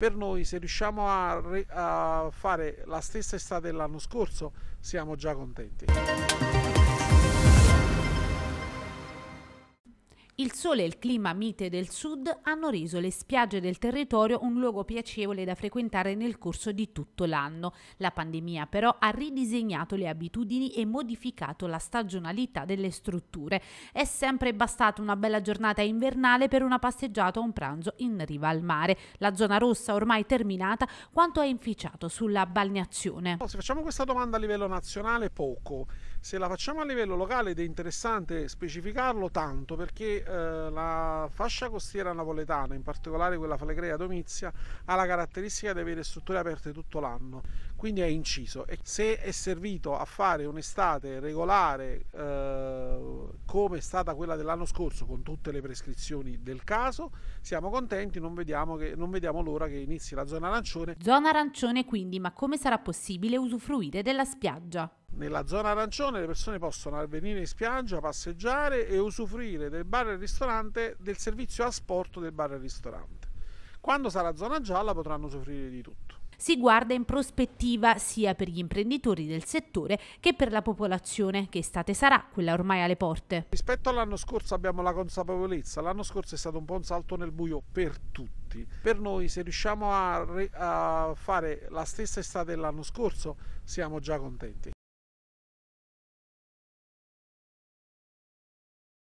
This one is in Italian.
per noi se riusciamo a, a, fare la stessa estate dell'anno scorso siamo già contenti. Il sole e il clima mite del sud hanno reso le spiagge del territorio un luogo piacevole da frequentare nel corso di tutto l'anno. La pandemia però ha ridisegnato le abitudini e modificato la stagionalità delle strutture. È sempre bastata una bella giornata invernale per una passeggiata o un pranzo in riva al mare. La zona rossa ormai terminata, quanto ha inficiato sulla balneazione? Se facciamo questa domanda a livello nazionale poco, se la facciamo a livello locale ed è interessante specificarlo tanto perché eh, la fascia costiera napoletana, in particolare quella Flegrea Domizia, ha la caratteristica di avere strutture aperte tutto l'anno, quindi è inciso. E se è servito a fare un'estate regolare eh, come è stata quella dell'anno scorso, con tutte le prescrizioni del caso, siamo contenti, non vediamo, che, non vediamo l'ora che inizi la zona arancione. Zona arancione quindi, ma come sarà possibile usufruire della spiaggia? Nella zona arancione le persone possono venire in spiaggia, passeggiare e usufruire del bar e ristorante del servizio a sport del bar e ristorante. Quando sarà zona gialla potranno usufruire di tutto si guarda in prospettiva sia per gli imprenditori del settore che per la popolazione, che estate sarà quella ormai alle porte. Rispetto all'anno scorso abbiamo la consapevolezza, l'anno scorso è stato un po' un salto nel buio per tutti. Per noi se riusciamo a, a fare la stessa estate dell'anno scorso siamo già contenti.